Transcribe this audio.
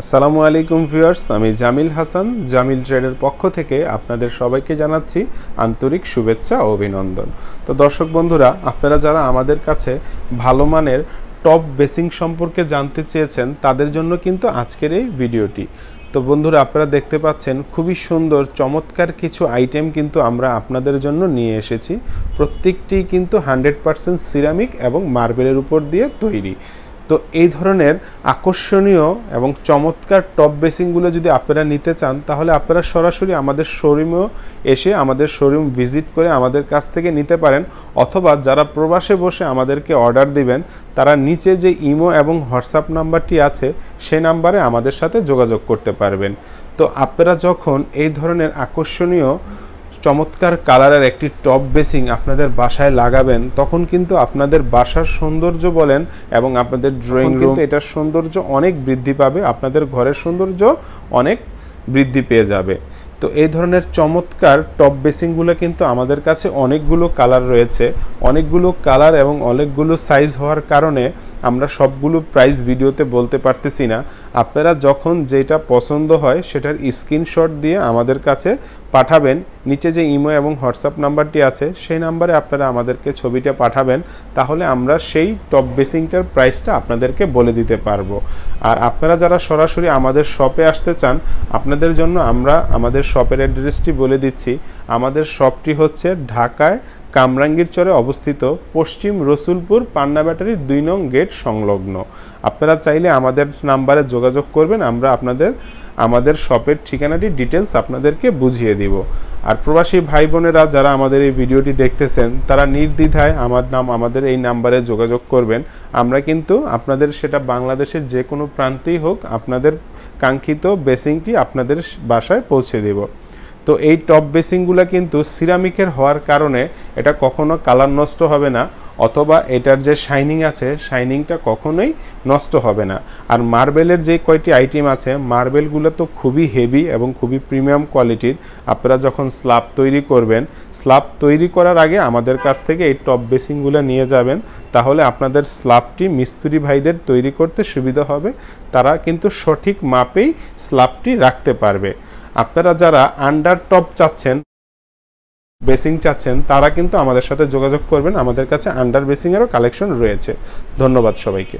আসসালামু আলাইকুম ভিউয়ার্স আমি জামিল হাসান জামিল ট্রেডের পক্ষ থেকে আপনাদের সবাইকে জানাচ্ছি আন্তরিক শুভেচ্ছা ও অভিনন্দন তো দর্শক বন্ধুরা আপনারা যারা আমাদের কাছে ভালো মানের টপ বেসিং সম্পর্কে জানতে চেয়েছেন তাদের জন্য কিন্তু আজকের এই ভিডিওটি তো বন্ধুরা আপনারা দেখতে পাচ্ছেন খুবই সুন্দর চমৎকার কিছু আইটেম কিন্তু আমরা আপনাদের জন্য নিয়ে এসেছি প্রত্যেকটি কিন্তু হান্ড্রেড পারসেন্ট সিরামিক এবং মার্বেলের উপর দিয়ে তৈরি তো এই ধরনের আকর্ষণীয় এবং চমৎকার টপ বেসিংগুলো যদি আপনারা নিতে চান তাহলে আপনারা সরাসরি আমাদের শোরুমেও এসে আমাদের শোরুম ভিজিট করে আমাদের কাছ থেকে নিতে পারেন অথবা যারা প্রবাসে বসে আমাদেরকে অর্ডার দিবেন তারা নিচে যে ইমো এবং হোয়াটসঅ্যাপ নাম্বারটি আছে সে নাম্বারে আমাদের সাথে যোগাযোগ করতে পারবেন তো আপনারা যখন এই ধরনের আকর্ষণীয় চমৎকার কালারের একটি টপ বেসিং আপনাদের বাসায় লাগাবেন তখন কিন্তু আপনাদের বাসার সৌন্দর্য বলেন এবং আপনাদের ড্রয়িং কিন্তু এটার সৌন্দর্য অনেক বৃদ্ধি পাবে আপনাদের ঘরের সৌন্দর্য অনেক বৃদ্ধি পেয়ে যাবে তো এই ধরনের চমৎকার টপ বেসিংগুলো কিন্তু আমাদের কাছে অনেকগুলো কালার রয়েছে অনেকগুলো কালার এবং অনেকগুলো সাইজ হওয়ার কারণে আমরা সবগুলো প্রাইস ভিডিওতে বলতে পারতেছি না আপনারা যখন যেটা পছন্দ হয় সেটার স্ক্রিনশট দিয়ে আমাদের কাছে পাঠাবেন নিচে যে ইমো এবং হোয়াটসঅ্যাপ নাম্বারটি আছে সেই নাম্বারে আপনারা আমাদেরকে ছবিটা পাঠাবেন তাহলে আমরা সেই টপ বেসিংটার প্রাইসটা আপনাদেরকে বলে দিতে পারবো আর আপনারা যারা সরাসরি আমাদের শপে আসতে চান আপনাদের জন্য আমরা আমাদের শপের অ্যাড্রেসটি বলে দিচ্ছি আমাদের শপটি হচ্ছে ঢাকায় কামরাঙ্গীর চরে অবস্থিত পশ্চিম রসুলপুর পান্না ব্যাটারির দুই নং গেট সংলগ্ন আপনারা চাইলে আমাদের নাম্বারে যোগাযোগ করবেন আমরা আপনাদের আমাদের শপের ঠিকানাটি ডিটেলস আপনাদেরকে বুঝিয়ে দিব আর প্রবাসী ভাই বোনেরা যারা আমাদের এই ভিডিওটি দেখতেছেন তারা নির্দ্বিধায় আমার নাম আমাদের এই নাম্বারে যোগাযোগ করবেন আমরা কিন্তু আপনাদের সেটা বাংলাদেশের যে কোনো প্রান্তেই হোক আপনাদের কাঙ্ক্ষিত বেসিংটি আপনাদের বাসায় পৌঁছে দেব তো এই টপ বেসিংগুলো কিন্তু সিরামিকের হওয়ার কারণে এটা কখনো কালার নষ্ট হবে না অথবা এটার যে শাইনিং আছে শাইনিংটা কখনোই নষ্ট হবে না আর মার্বেলের যে কয়টি আইটেম আছে মার্বেলগুলো তো খুবই হেভি এবং খুবই প্রিমিয়াম কোয়ালিটির আপনারা যখন স্ল্যাব তৈরি করবেন স্ল্যাব তৈরি করার আগে আমাদের কাছ থেকে এই টপ বেসিংগুলো নিয়ে যাবেন তাহলে আপনাদের স্ল্যাবটি মিস্ত্রি ভাইদের তৈরি করতে সুবিধা হবে তারা কিন্তু সঠিক মাপেই স্ল্যাবটি রাখতে পারবে আপনারা যারা আন্ডার টপ চাচ্ছেন বেসিং চাচ্ছেন তারা কিন্তু আমাদের সাথে যোগাযোগ করবেন আমাদের কাছে আন্ডার বেসিংয়েরও কালেকশন রয়েছে ধন্যবাদ সবাইকে